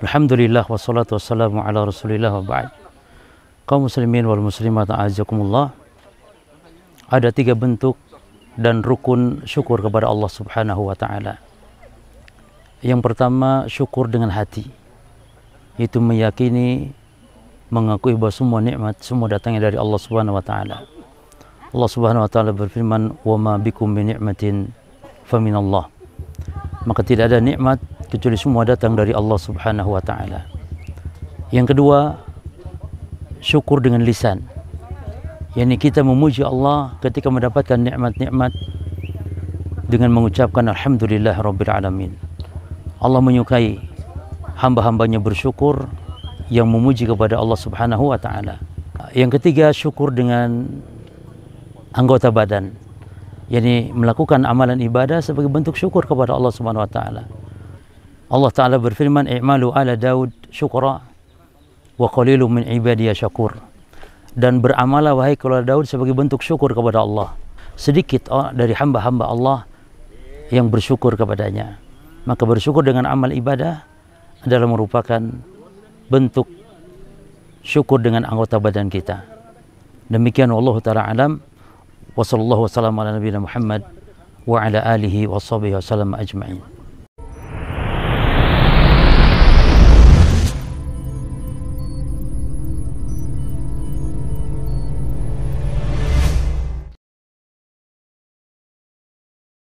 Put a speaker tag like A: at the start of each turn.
A: Alhamdulillah wassalatu wassalamu ala rasulillah wa ba'd kaum muslimin wal muslimat azakumullah
B: ada tiga bentuk dan rukun syukur kepada Allah subhanahu wa ta'ala yang pertama syukur dengan hati itu meyakini mengakui bahwa semua nikmat semua datangnya dari Allah Subhanahu wa taala. Allah Subhanahu wa taala berfirman, "Wa ma bikum min ni'matin faminallah." Maka tidak ada nikmat kecuali semua datang dari Allah Subhanahu wa taala. Yang kedua, syukur dengan lisan. yakni kita memuji Allah ketika mendapatkan nikmat-nikmat dengan mengucapkan alhamdulillah rabbil alamin. Allah menyukai hamba-hambanya bersyukur yang memuji kepada Allah Subhanahu wa taala. Yang ketiga syukur dengan anggota badan. yakni melakukan amalan ibadah sebagai bentuk syukur kepada Allah Subhanahu wa taala. Allah taala berfirman, "I'malu ala Daud syukra wa qalilum min ibadiya syakur." Dan beramalah wahai keluarga Daud sebagai bentuk syukur kepada Allah. Sedikit oh, dari hamba-hamba Allah yang bersyukur kepadanya. Maka bersyukur dengan amal ibadah adalah merupakan bentuk syukur dengan anggota badan kita. Demikian Allah Ta'ala alam. Wa sallallahu wa sallam wa ala alihi wa sahbihi wa sallam ajma'in.